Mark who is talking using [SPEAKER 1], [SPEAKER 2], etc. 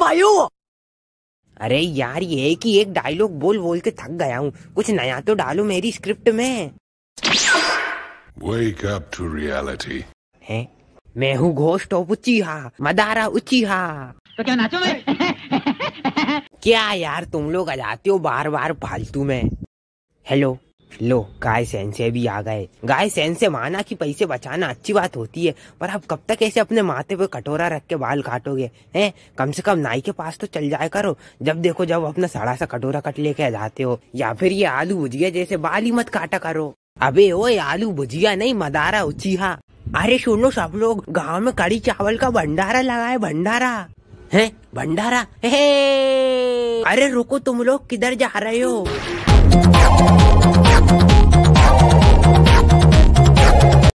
[SPEAKER 1] भाई हो अरे यार ये कि एक डायलॉग बोल बोल के थक गया हूँ कुछ नया तो डालो मेरी स्क्रिप्ट में
[SPEAKER 2] Wake up to reality. है?
[SPEAKER 1] मैं हूँ घोष्ट ऑफ हा मदारा हा तो क्या नाचो मैं क्या यार तुम लोग आ जाते हो बार बार फालतू में हेलो लो गाय सेंसे भी आ गए गाय सेंसे माना कि पैसे बचाना अच्छी बात होती है पर आप कब तक ऐसे अपने माथे पे कटोरा रख के बाल काटोगे हैं कम से कम नाई के पास तो चल जाए करो जब देखो जब अपना सड़ा सा कटोरा कट लेके जाते हो या फिर ये आलू भुजिया जैसे बाल ही मत काटा करो अबे ओ आलू भुजिया नहीं मदारा उचीहा अरे सुनो सब लोग गाँव में कड़ी चावल का भंडारा लगाए भंडारा है भंडारा हे अरे रुको तुम लोग किधर जा रहे हो